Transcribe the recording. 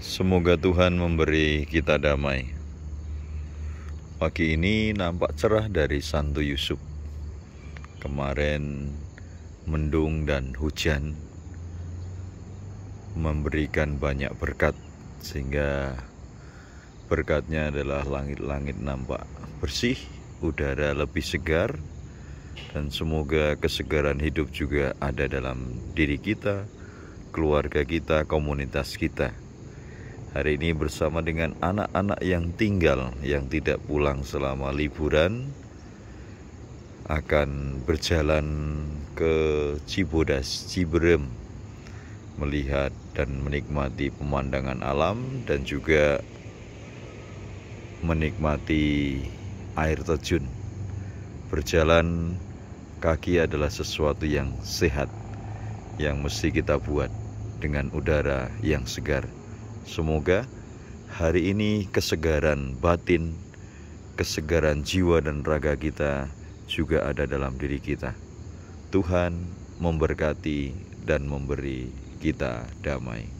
Semoga Tuhan memberi kita damai. Pagi ini nampak cerah dari Santo Yusuf. Kemarin mendung dan hujan memberikan banyak berkat sehingga berkatnya adalah langit-langit nampak bersih, udara lebih segar dan semoga kesegaran hidup juga ada dalam diri kita, keluarga kita, komunitas kita hari ini bersama dengan anak-anak yang tinggal yang tidak pulang selama liburan akan berjalan ke Cibodas, Ciberem melihat dan menikmati pemandangan alam dan juga menikmati air terjun. Berjalan kaki adalah sesuatu yang sehat yang mesti kita buat dengan udara yang segar. Semoga hari ini kesegaran batin, kesegaran jiwa dan raga kita juga ada dalam diri kita. Tuhan memberkati dan memberi kita damai.